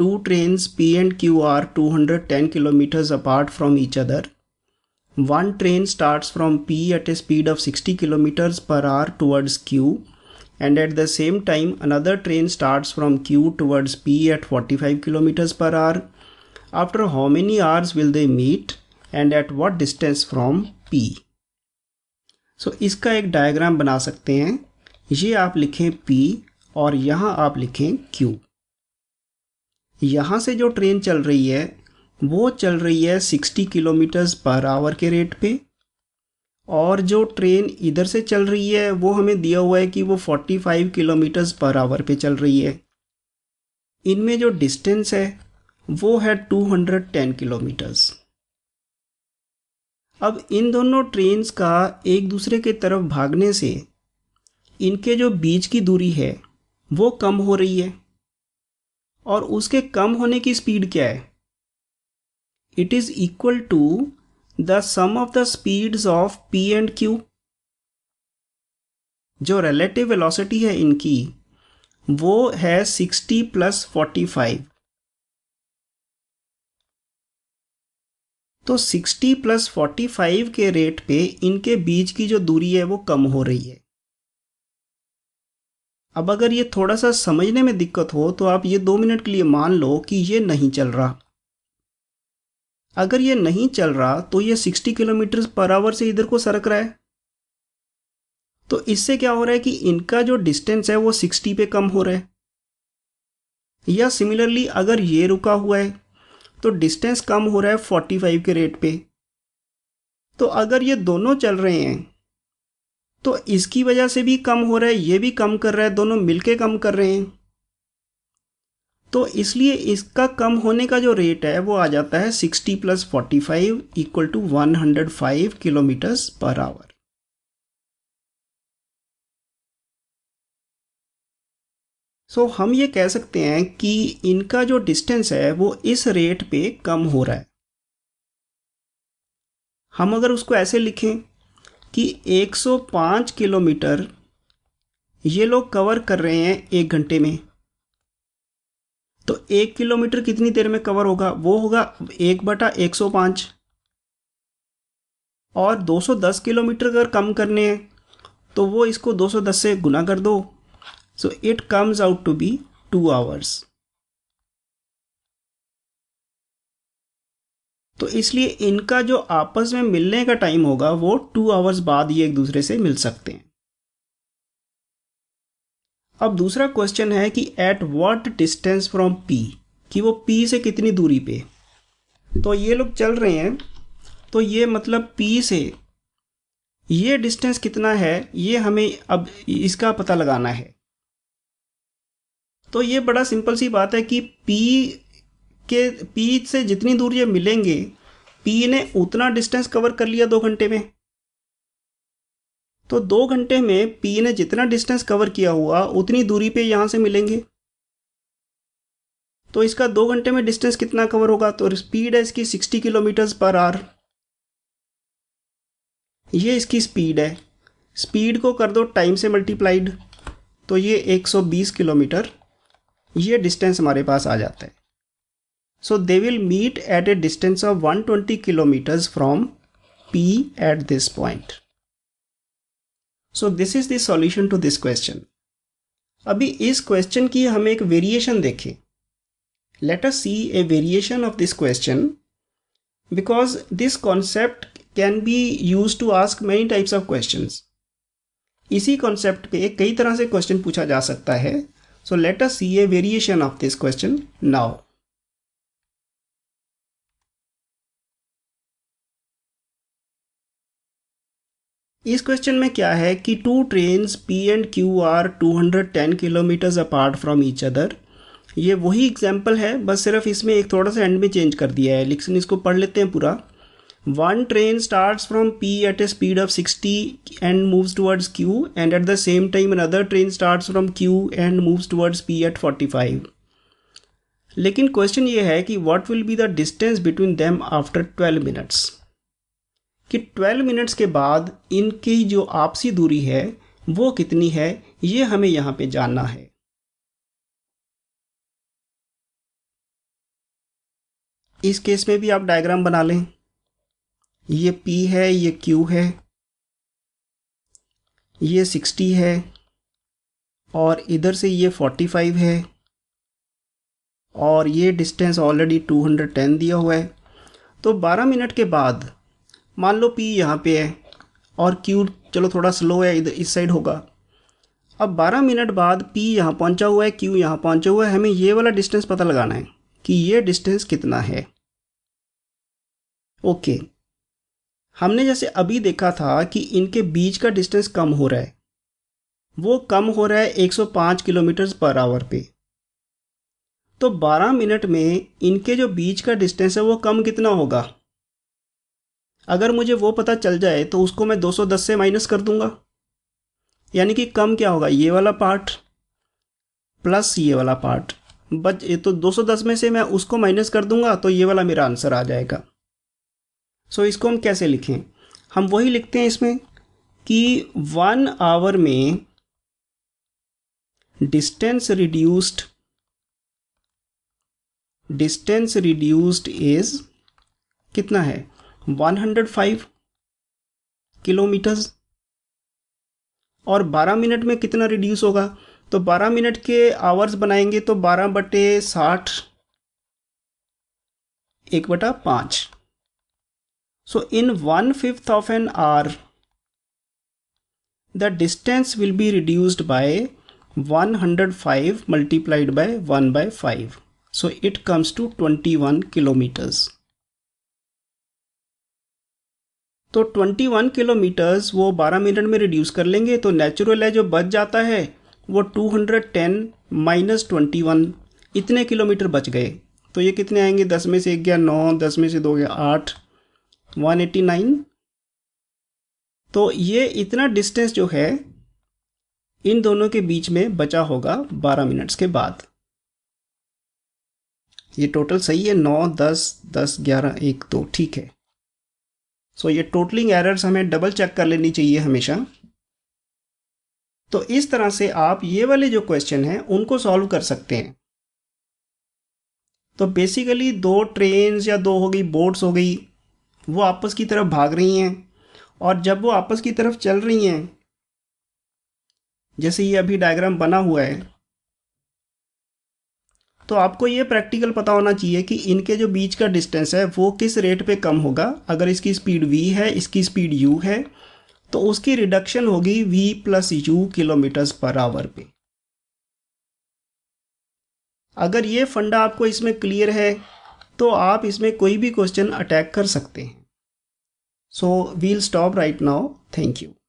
Two trains P and Q are 210 kilometers apart from each other. One train starts from P at a speed of 60 kilometers per hour towards Q and at the same time another train starts from Q towards P at 45 kilometers per hour. After how many hours will they meet and at what distance from P? So so, इसका एक diagram बना सकते हैं ये आप लिखें P और यहाँ आप लिखें Q यहाँ से जो ट्रेन चल रही है वो चल रही है 60 किलोमीटर्स पर आवर के रेट पे और जो ट्रेन इधर से चल रही है वो हमें दिया हुआ है कि वो 45 किलोमीटर्स पर आवर पे चल रही है इनमें जो डिस्टेंस है वो है 210 किलोमीटर्स अब इन दोनों ट्रेन्स का एक दूसरे के तरफ भागने से इनके जो बीच की दूरी है वो कम हो रही है और उसके कम होने की स्पीड क्या है it is equal to the sum of the speeds of P and Q जो रिलेटिव वेलोसिटी है इनकी वो है 60 प्लस 45 तो 60 प्लस 45 के रेट पे इनके बीच की जो दूरी है वो कम हो रही है अब अगर ये थोड़ा सा समझने में दिक्कत हो तो आप ये दो मिनट के लिए मान लो कि ये नहीं चल रहा अगर ये नहीं चल रहा तो ये 60 किलोमीटर पर आवर से इधर को सरक रहा है तो इससे क्या हो रहा है कि इनका जो डिस्टेंस है वो 60 पे कम हो रहा है या सिमिलरली अगर ये रुका हुआ है तो डिस्टेंस कम हो रहा है 45 के रेट पे तो अगर ये दोनों चल रहे हैं तो इसकी वजह से भी कम हो रहा है ये भी कम कर रहा है दोनों मिलके कम कर रहे हैं तो इसलिए इसका कम होने का जो रेट है वो आ जाता है 60 plus forty five equal to one hundred five kilometres per hour so हम ये कह सकते हैं कि इनका जो डिस्टेंस है वो इस रेट पे कम हो रहा है हम अगर उसको ऐसे लिखें कि 105 किलोमीटर ये लोग कवर कर रहे हैं एक घंटे में तो एक किलोमीटर कितनी देर में कवर होगा वो होगा एक बटा एक सौ पाँच और 210 किलोमीटर अगर कम करने हैं तो वो इसको 210 से गुना कर दो so it comes out to be two hours तो इसलिए इनका जो आपस में मिलने का टाइम होगा वो टू आवर्स बाद ये एक दूसरे से मिल सकते हैं अब दूसरा क्वेश्चन है कि at what distance from P कि वो पी से कितनी दूरी पे तो ये लोग चल रहे हैं तो ये मतलब पी से ये डिस्टेंस कितना है ये हमें अब इसका पता लगाना है तो ये बड़ा सिंपल सी बात है कि पी के पी से जितनी दूर ये मिलेंगे पी ने उतना डिस्टेंस कवर कर लिया दो घंटे में तो दो घंटे में पी ने जितना डिस्टेंस कवर किया हुआ उतनी दूरी पे यहाँ से मिलेंगे तो इसका दो घंटे में डिस्टेंस कितना कवर होगा तो स्पीड है इसकी 60 किलोमीटर्स पर आवर ये इसकी स्पीड है स्पीड को कर दो टाइम से मल्टीप्लाइड तो ये 120 किलोमीटर ये डिस्टेंस हमारे पास आ जाता है So they will meet at a distance of 120 kilometers from P at this point. So this is the solution to this question. अभी इस क्वेश्चन की हम एक वेरिएशन देखें let us see a variation of this question because this concept can be use to ask many types of question इसी concept पे कई तरह से क्वेश्चन पूछा जा सकता है so let us see a variation of this question now इस क्वेश्चन में क्या है कि two trains P and Q are 210 kilometres apart from each other ये वही एग्जाम्पल है बस सिर्फ इसमें एक थोड़ा सा एंड में चेंज कर दिया है लेकिन इसको पढ़ लेते हैं पूरा one train start from P at a speed of 60 and moves towards Q and at the same time another train start from Q and moves towards P at 45 लेकिन क्वेश्चन ये है कि what will be the distance between them after 12 minutes कि 12 minutes के बाद इनकी जो आपसी दूरी है वो कितनी है ये हमें यहाँ पे जानना है इस केस में भी आप डायग्राम बना लें ये P है ये Q है ये 60 है और इधर से ये 45 है और ये डिस्टेंस ऑलरेडी 210 दिया हुआ है तो 12 मिनट के बाद मान लो पी यहाँ पे है और क्यू चलो थोड़ा स्लो है इधर इस साइड होगा अब 12 मिनट बाद पी यहाँ पहुँचा हुआ है क्यू यहाँ पहुँचा हुआ है हमें ये वाला डिस्टेंस पता लगाना है कि ये डिस्टेंस कितना है ओके हमने जैसे अभी देखा था कि इनके बीच का डिस्टेंस कम हो रहा है वो कम हो रहा है 105 किलोमीटर पर आवर पे तो 12 मिनट में इनके जो बीच का डिस्टेंस है वो कम कितना होगा अगर मुझे वो पता चल जाए तो उसको मैं 210 से माइनस कर दूंगा यानी कि कम क्या होगा ये वाला पार्ट प्लस ये वाला पार्ट बच ये तो 210 में से मैं उसको माइनस कर दूंगा तो ये वाला मेरा आंसर आ जाएगा सो so, इसको हम कैसे लिखें हम वही लिखते हैं इसमें कि वन आवर में distance reduced distance reduced is कितना है 105 किलोमीटर्स और 12 मिनट में कितना रिड्यूस होगा तो 12 मिनट के आवर्स बनाएंगे तो 12 बटे साठ एक बटा पाँच so in one fifth of an hour the distance will be reduced by 105 multiplied by one by five so it comes to twenty one kilometres तो 21 किलोमीटर्स वो 12 मिनट में रिड्यूस कर लेंगे तो नेचुरल है जो बच जाता है वो 210 माइनस 21 इतने किलोमीटर बच गए तो ये कितने आएंगे दस में से एक गया नौ दस में से दो गया आठ वन एटी नाइन तो ये इतना डिस्टेंस जो है इन दोनों के बीच में बचा होगा बारह मिनट्स के बाद ये टोटल सही है नौ दस दस ग्यारह एक दो ठीक है सो ये टोटलिंग एरर्स हमें डबल चेक कर लेनी चाहिए हमेशा तो इस तरह से आप ये वाले जो क्वेश्चन हैं उनको सॉल्व कर सकते हैं तो बेसिकली दो ट्रेन या दो हो गई बोट्स हो गई वो आपस की तरफ भाग रही हैं और जब वो आपस की तरफ चल रही हैं जैसे ये अभी डायग्राम बना हुआ है तो आपको ये प्रैक्टिकल पता होना चाहिए कि इनके जो बीच का डिस्टेंस है वो किस रेट पे कम होगा अगर इसकी स्पीड v है इसकी स्पीड u है तो उसकी रिडक्शन होगी v plus u kilometres per hour पे अगर ये फंडा आपको इसमें क्लियर है तो आप इसमें कोई भी क्वेश्चन अटैक कर सकते हैं so we'll stop right now thank you